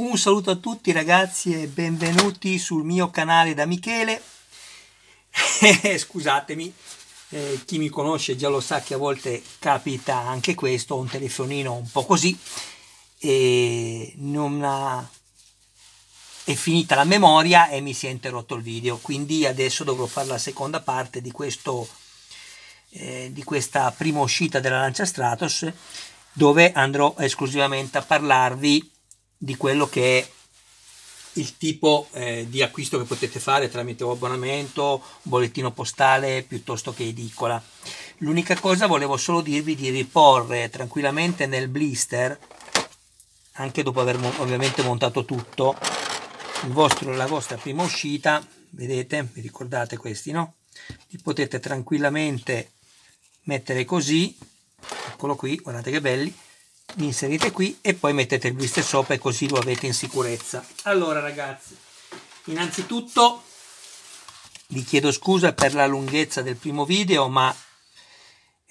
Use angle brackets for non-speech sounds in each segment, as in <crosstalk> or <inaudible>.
Un saluto a tutti ragazzi e benvenuti sul mio canale da Michele. <laughs> Scusatemi, eh, chi mi conosce già lo sa che a volte capita anche questo, un telefonino un po' così e non ha... è finita la memoria e mi si è interrotto il video, quindi adesso dovrò fare la seconda parte di, questo, eh, di questa prima uscita della Lancia Stratos dove andrò esclusivamente a parlarvi di quello che è il tipo eh, di acquisto che potete fare tramite abbonamento, bollettino postale piuttosto che edicola. L'unica cosa volevo solo dirvi di riporre tranquillamente nel blister, anche dopo aver ovviamente montato tutto, vostro, la vostra prima uscita, vedete, vi ricordate questi no? Li potete tranquillamente mettere così, eccolo qui, guardate che belli, inserite qui e poi mettete il blister sopra e così lo avete in sicurezza allora ragazzi innanzitutto vi chiedo scusa per la lunghezza del primo video ma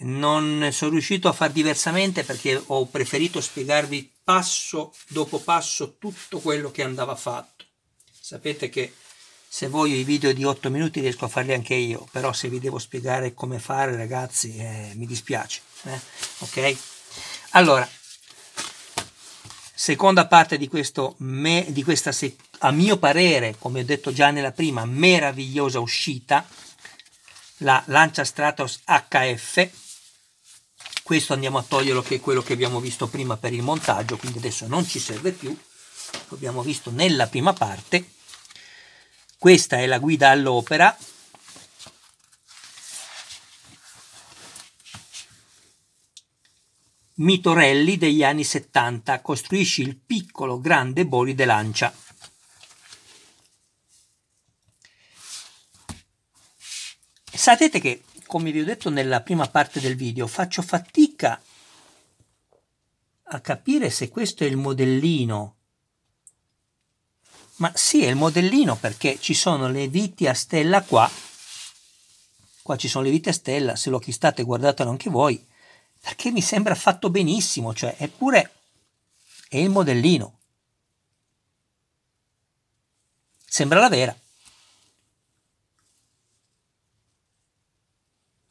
non sono riuscito a far diversamente perché ho preferito spiegarvi passo dopo passo tutto quello che andava fatto sapete che se voglio i video di 8 minuti riesco a farli anche io però se vi devo spiegare come fare ragazzi eh, mi dispiace eh? ok allora Seconda parte di, questo, me, di questa, a mio parere, come ho detto già nella prima, meravigliosa uscita, la Lancia Stratos HF. Questo andiamo a toglierlo che è quello che abbiamo visto prima per il montaggio, quindi adesso non ci serve più, l'abbiamo visto nella prima parte. Questa è la guida all'opera, Mitorelli degli anni 70 costruisci il piccolo grande bolide lancia. Sapete che, come vi ho detto nella prima parte del video, faccio fatica a capire se questo è il modellino. Ma sì, è il modellino perché ci sono le viti a stella qua. Qua ci sono le viti a stella, se lo acquistate guardatelo anche voi perché mi sembra fatto benissimo, cioè, eppure è il modellino. Sembra la vera.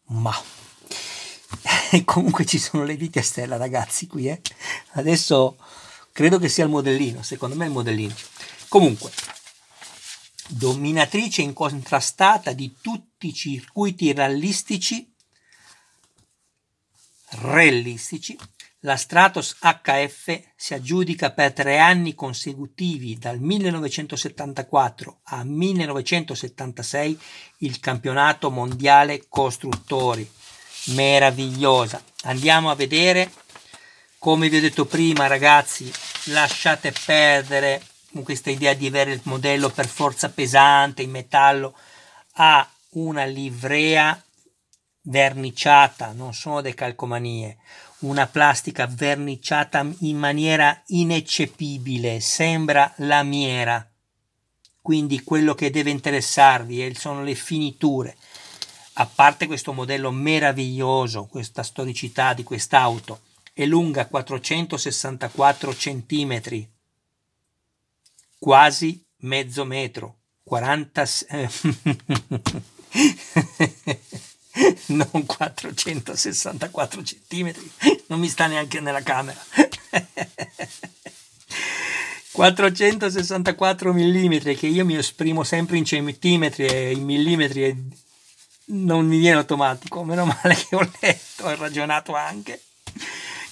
Ma <laughs> comunque ci sono le viti a stella, ragazzi, qui eh. Adesso credo che sia il modellino, secondo me è il modellino. Comunque, dominatrice incontrastata di tutti i circuiti rallistici realistici, la Stratos HF si aggiudica per tre anni consecutivi dal 1974 a 1976 il campionato mondiale costruttori. Meravigliosa. Andiamo a vedere, come vi ho detto prima ragazzi, lasciate perdere questa idea di avere il modello per forza pesante in metallo ha una livrea verniciata, non sono delle calcomanie, una plastica verniciata in maniera ineccepibile, sembra lamiera. Quindi quello che deve interessarvi sono le finiture. A parte questo modello meraviglioso, questa storicità di quest'auto, è lunga 464 cm, quasi mezzo metro, 40... <laughs> <laughs> <laughs> non 464 centimetri, non mi sta neanche nella camera. 464 <laughs> mm che io mi esprimo sempre in centimetri e in millimetri e non mi viene automatico, meno male che ho letto e ragionato anche.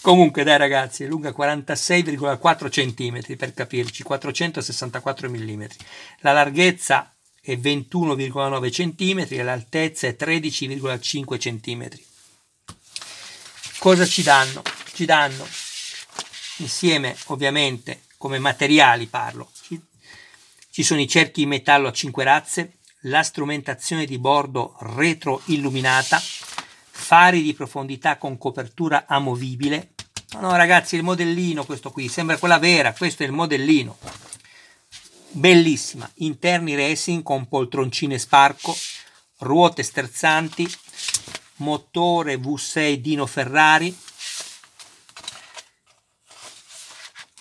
Comunque dai ragazzi, è lunga 46,4 cm per capirci, 464 mm. La larghezza è 21,9 cm e l'altezza è 13,5 cm. Cosa ci danno? Ci danno insieme ovviamente come materiali parlo. Ci sono i cerchi in metallo a 5 razze, la strumentazione di bordo retroilluminata, fari di profondità con copertura amovibile. No, no ragazzi, il modellino questo qui, sembra quella vera, questo è il modellino. Bellissima, interni racing con poltroncine sparco, ruote sterzanti, motore V6 Dino Ferrari.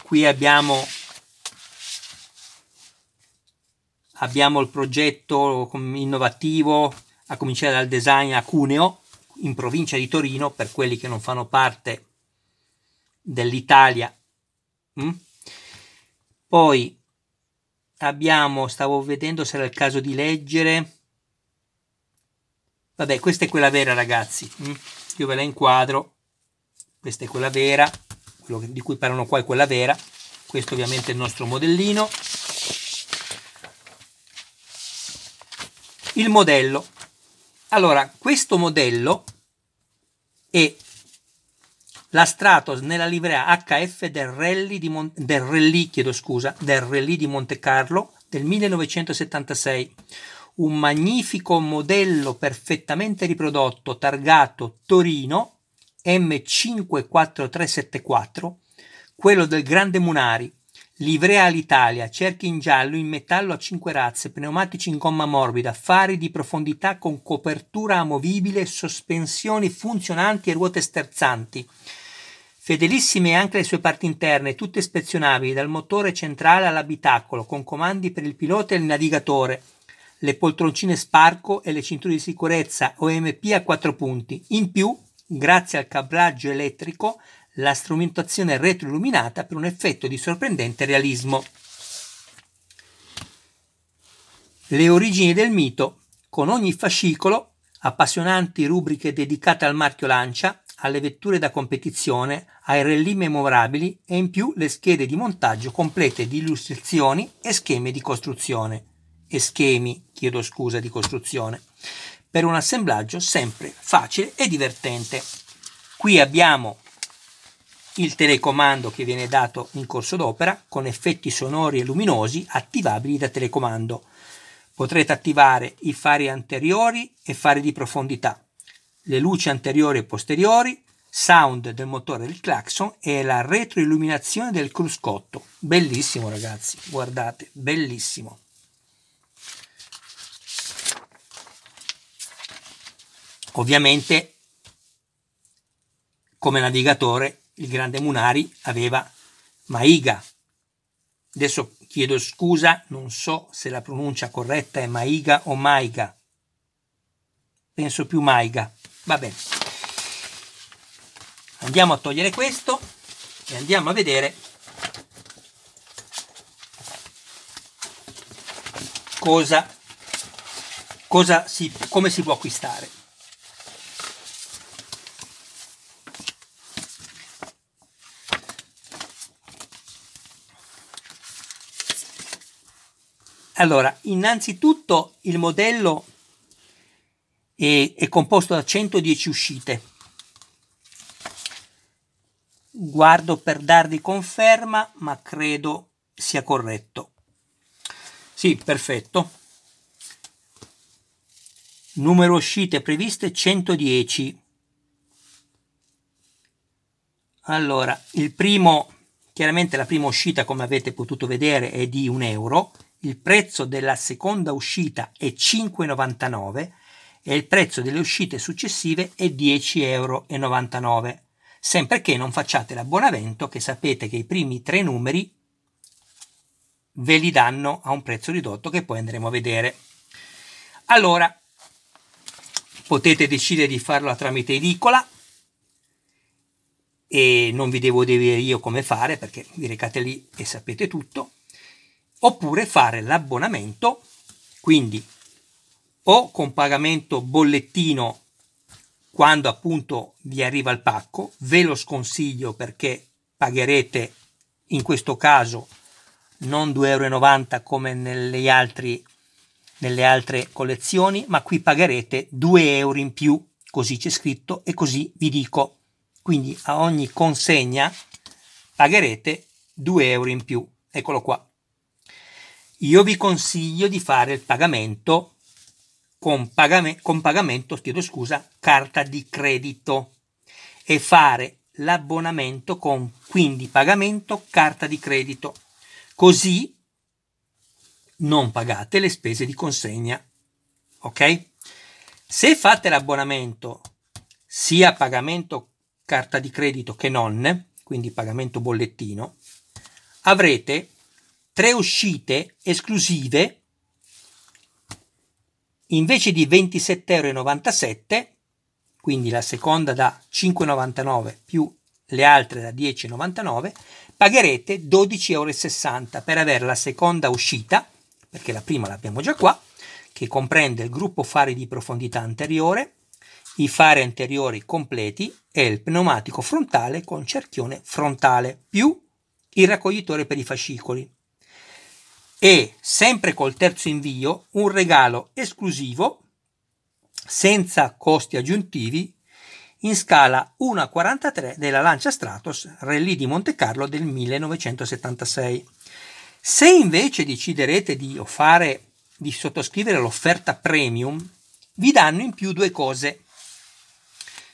Qui abbiamo, abbiamo il progetto innovativo, a cominciare dal design a Cuneo, in provincia di Torino, per quelli che non fanno parte dell'Italia. Mm? Poi abbiamo, stavo vedendo se era il caso di leggere. Vabbè, questa è quella vera, ragazzi. Mm? Io ve la inquadro. Questa è quella vera, quello di cui parlano qua è quella vera. Questo ovviamente è il nostro modellino. Il modello. Allora, questo modello è la Stratos nella livrea HF del rally di, Mon- del rally, scusa, del rally di Monte Carlo del 1976 un magnifico modello perfettamente riprodotto targato Torino M54374, quello del Grande Munari, livrea all'Italia, cerchi in giallo in metallo a 5 razze, pneumatici in gomma morbida, fari di profondità con copertura amovibile, sospensioni funzionanti e ruote sterzanti. Fedelissime anche le sue parti interne, tutte ispezionabili dal motore centrale all'abitacolo, con comandi per il pilota e il navigatore, le poltroncine sparco e le cinture di sicurezza OMP a quattro punti. In più, grazie al cablaggio elettrico, la strumentazione retroilluminata per un effetto di sorprendente realismo. Le origini del mito, con ogni fascicolo, appassionanti rubriche dedicate al marchio Lancia, alle vetture da competizione, ai rally memorabili e in più le schede di montaggio complete di illustrazioni e schemi di costruzione. E schemi, chiedo scusa, di costruzione. Per un assemblaggio sempre facile e divertente. Qui abbiamo il telecomando che viene dato in corso d'opera con effetti sonori e luminosi attivabili da telecomando. Potrete attivare i fari anteriori e fari di profondità, le luci anteriori e posteriori, sound del motore del clacson e la retroilluminazione del cruscotto. Bellissimo ragazzi, guardate, bellissimo. Ovviamente come navigatore il grande Munari aveva Maiga. Adesso chiedo scusa, non so se la pronuncia corretta è Maiga o Maiga. Penso più Maiga va bene andiamo a togliere questo e andiamo a vedere cosa, cosa si, come si può acquistare allora innanzitutto il modello e è composto da 110 uscite. Guardo per darvi conferma, ma credo sia corretto. Sì, perfetto. Numero uscite previste 110. Allora, il primo, chiaramente la prima uscita, come avete potuto vedere, è di un euro. Il prezzo della seconda uscita è 5,99 e il prezzo delle uscite successive è 10,99 euro, sempre che non facciate l'abbonamento che sapete che i primi tre numeri ve li danno a un prezzo ridotto che poi andremo a vedere. Allora, potete decidere di farlo tramite edicola e non vi devo dire io come fare perché vi recate lì e sapete tutto, oppure fare l'abbonamento, quindi o con pagamento bollettino quando appunto vi arriva il pacco, ve lo sconsiglio perché pagherete in questo caso non 2,90 euro come nelle, altri, nelle altre collezioni, ma qui pagherete 2 euro in più, così c'è scritto e così vi dico. Quindi a ogni consegna pagherete 2 euro in più. Eccolo qua. Io vi consiglio di fare il pagamento con, pagame, con pagamento, chiedo scusa, carta di credito e fare l'abbonamento con quindi pagamento carta di credito. Così non pagate le spese di consegna. Ok? Se fate l'abbonamento sia pagamento carta di credito che non, quindi pagamento bollettino, avrete tre uscite esclusive invece di 27,97 euro, quindi la seconda da 5,99 più le altre da 10,99, pagherete 12,60 euro per avere la seconda uscita, perché la prima l'abbiamo già qua, che comprende il gruppo fari di profondità anteriore, i fari anteriori completi e il pneumatico frontale con cerchione frontale, più il raccoglitore per i fascicoli e sempre col terzo invio un regalo esclusivo senza costi aggiuntivi in scala 1,43 della Lancia Stratos Rally di Monte Carlo del 1976. Se invece deciderete di, fare, di sottoscrivere l'offerta premium, vi danno in più due cose.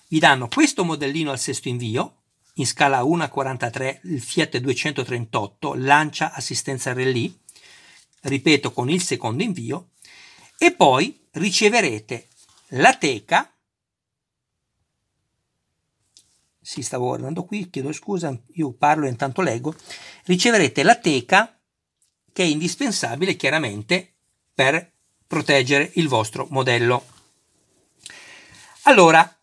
Vi danno questo modellino al sesto invio, in scala 1,43 il Fiat 238 Lancia Assistenza Rally, ripeto con il secondo invio, e poi riceverete la teca, Si stavo guardando qui, chiedo scusa, io parlo e intanto leggo, riceverete la teca che è indispensabile chiaramente per proteggere il vostro modello. Allora,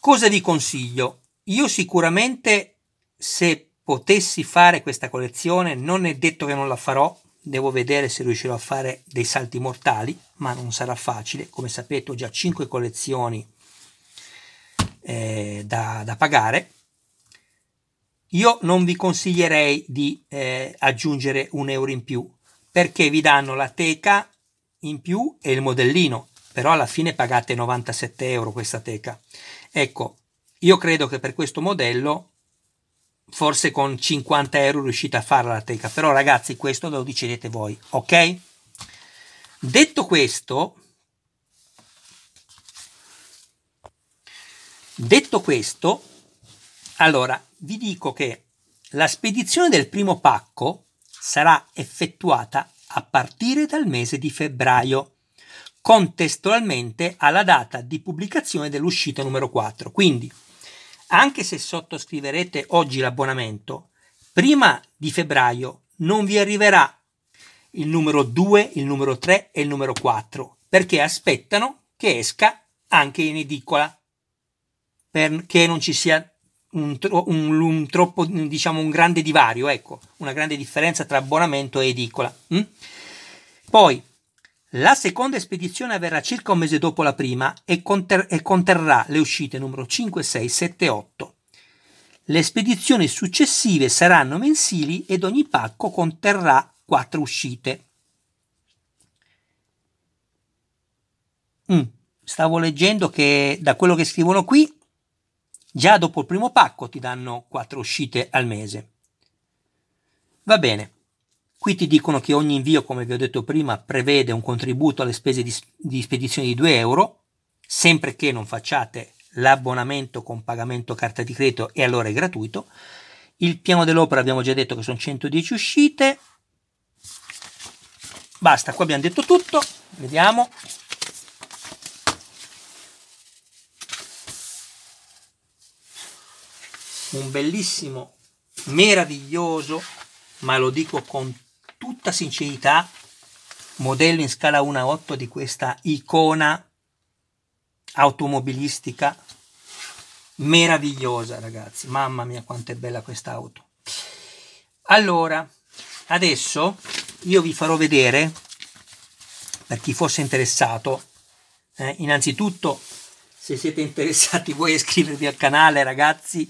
cosa vi consiglio? Io sicuramente se potessi fare questa collezione, non è detto che non la farò, devo vedere se riuscirò a fare dei salti mortali, ma non sarà facile. Come sapete ho già 5 collezioni eh, da, da, pagare. Io non vi consiglierei di eh, aggiungere un euro in più, perché vi danno la teca in più e il modellino, però alla fine pagate 97 euro questa teca. Ecco, io credo che per questo modello forse con 50 euro riuscite a fare la teca, però ragazzi questo lo decidete voi, ok? Detto questo, detto questo, allora vi dico che la spedizione del primo pacco sarà effettuata a partire dal mese di febbraio, contestualmente alla data di pubblicazione dell'uscita numero 4. Quindi anche se sottoscriverete oggi l'abbonamento, prima di febbraio non vi arriverà il numero 2, il numero 3 e il numero 4, perché aspettano che esca anche in edicola, perché non ci sia un, un, un, troppo, diciamo, un grande divario, ecco, una grande differenza tra abbonamento e edicola. Mm? Poi, la seconda spedizione avverrà circa un mese dopo la prima e, conter e conterrà le uscite numero 5, 6, 7 8. Le spedizioni successive saranno mensili ed ogni pacco conterrà 4 uscite. Mm, stavo leggendo che da quello che scrivono qui, già dopo il primo pacco ti danno 4 uscite al mese. Va bene. Qui ti dicono che ogni invio, come vi ho detto prima, prevede un contributo alle spese di, di spedizione di 2 euro, sempre che non facciate l'abbonamento con pagamento carta di credito e allora è gratuito. Il piano dell'opera abbiamo già detto che sono 110 uscite. Basta, qua abbiamo detto tutto. Vediamo. un bellissimo, meraviglioso, ma lo dico con tutta sincerità modello in scala 1 a 8 di questa icona automobilistica meravigliosa ragazzi mamma mia quanto è bella quest'auto allora adesso io vi farò vedere per chi fosse interessato eh, innanzitutto se siete interessati <laughs> voi a iscrivervi al canale ragazzi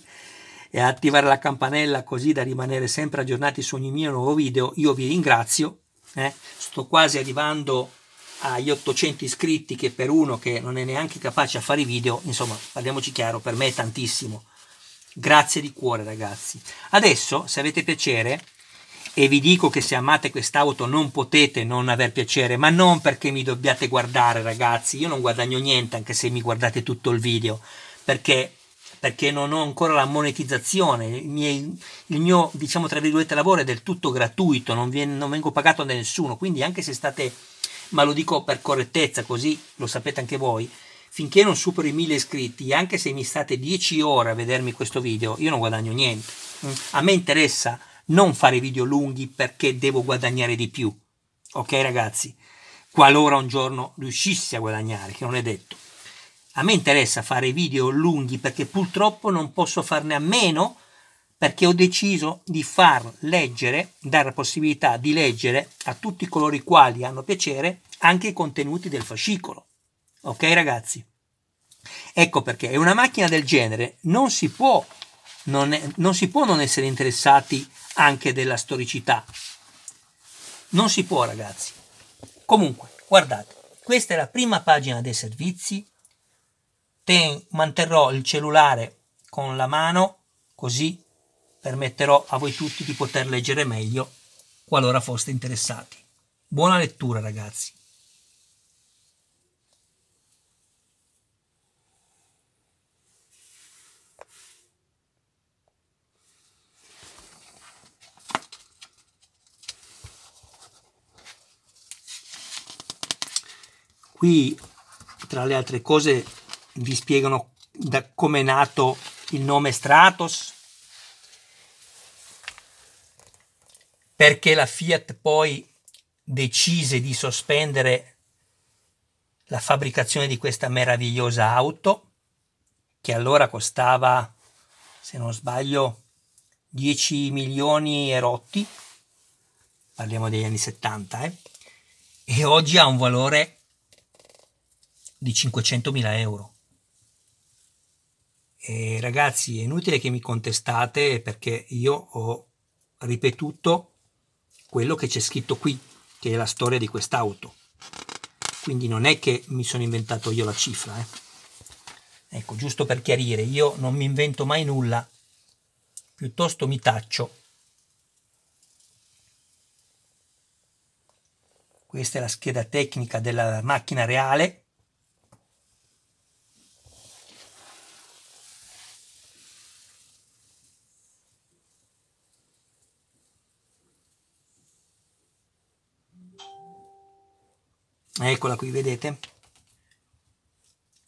e attivare la campanella così da rimanere sempre aggiornati su ogni mio nuovo video. Io vi ringrazio, eh? sto quasi arrivando agli 800 iscritti che per uno che non è neanche capace a fare i video, insomma, parliamoci chiaro, per me è tantissimo. Grazie di cuore ragazzi. Adesso, se avete piacere, e vi dico che se amate quest'auto non potete non aver piacere, ma non perché mi dobbiate guardare ragazzi, io non guadagno niente anche se mi guardate tutto il video, perché perché non ho ancora la monetizzazione, il mio, il mio diciamo tra virgolette lavoro è del tutto gratuito, non, viene, non vengo pagato da nessuno, quindi anche se state, ma lo dico per correttezza così lo sapete anche voi, finché non supero i 1000 iscritti, anche se mi state 10 ore a vedermi questo video, io non guadagno niente. Mm? A me interessa non fare video lunghi perché devo guadagnare di più. Ok ragazzi? Qualora un giorno riuscissi a guadagnare, che non è detto. A me interessa fare video lunghi perché purtroppo non posso farne a meno perché ho deciso di far leggere, dare la possibilità di leggere a tutti coloro i quali hanno piacere anche i contenuti del fascicolo. Ok ragazzi? Ecco perché una macchina del genere non si può non, è, non, si può non essere interessati anche della storicità. Non si può ragazzi. Comunque, guardate, questa è la prima pagina dei servizi ten, manterrò il cellulare con la mano, così permetterò a voi tutti di poter leggere meglio qualora foste interessati. Buona lettura ragazzi! Qui, tra le altre cose, vi spiegano da come è nato il nome Stratos, perché la Fiat poi decise di sospendere la fabbricazione di questa meravigliosa auto che allora costava, se non sbaglio, 10 milioni e rotti, parliamo degli anni 70, eh? e oggi ha un valore di 500 mila euro eh, ragazzi è inutile che mi contestate perché io ho ripetuto quello che c'è scritto qui, che è la storia di quest'auto. Quindi non è che mi sono inventato io la cifra. Eh. Ecco, giusto per chiarire, io non mi invento mai nulla, piuttosto mi taccio. Questa è la scheda tecnica della macchina reale Eccola qui, vedete?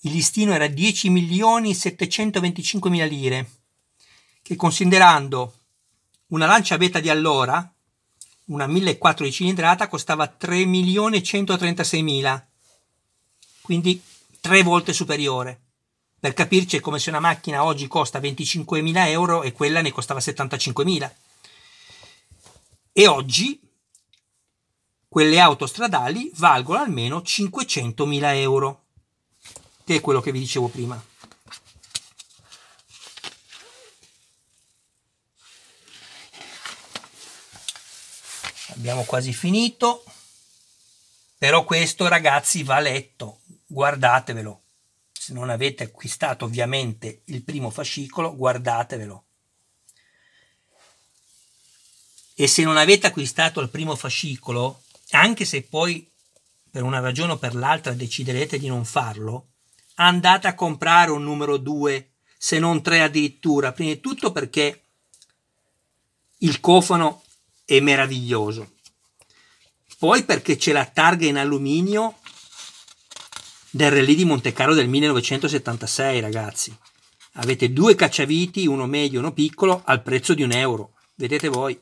Il listino era 10 milioni 725 mila lire, che considerando una lancia beta di allora, una 1400 di cilindrata, costava 3 milioni 136 mila, quindi tre volte superiore. Per capirci è come se una macchina oggi costa 25.000 euro e quella ne costava 75.000. E oggi quelle autostradali valgono almeno 500.000 euro, che è quello che vi dicevo prima. Abbiamo quasi finito, però questo ragazzi va letto, guardatevelo. Se non avete acquistato ovviamente il primo fascicolo, guardatevelo. E se non avete acquistato il primo fascicolo, anche se poi per una ragione o per l'altra deciderete di non farlo, andate a comprare un numero 2, se non 3 addirittura, prima di tutto perché il cofano è meraviglioso, poi perché c'è la targa in alluminio del Rally di Monte Carlo del 1976, ragazzi. Avete due cacciaviti, uno medio e uno piccolo, al prezzo di un euro. Vedete voi.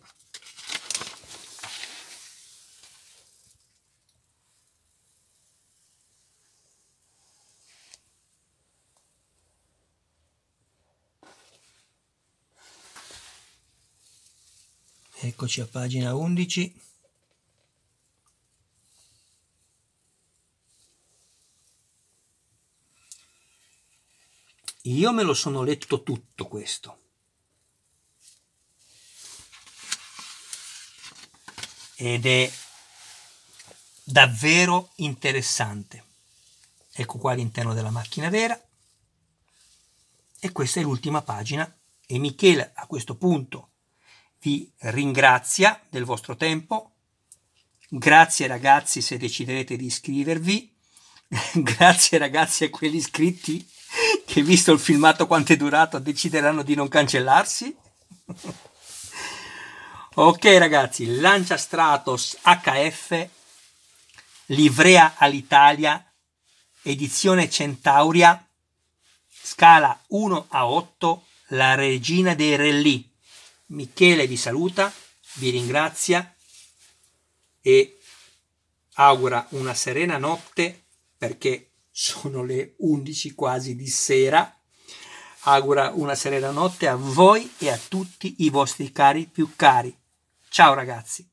Eccoci a pagina 11. Io me lo sono letto tutto questo. Ed è davvero interessante. Ecco qua l'interno della macchina vera. E questa è l'ultima pagina. E Michele a questo punto vi ringrazia del vostro tempo. Grazie ragazzi se deciderete di iscrivervi. <laughs> Grazie ragazzi a quelli iscritti che visto il filmato quanto è durato decideranno di non cancellarsi. <laughs> ok ragazzi, Lancia Stratos HF, livrea all'Italia, edizione Centauria, scala 1 a 8, la regina dei relì. Michele vi saluta, vi ringrazia e augura una serena notte perché sono le 11 quasi di sera. Augura una serena notte a voi e a tutti i vostri cari più cari. Ciao ragazzi!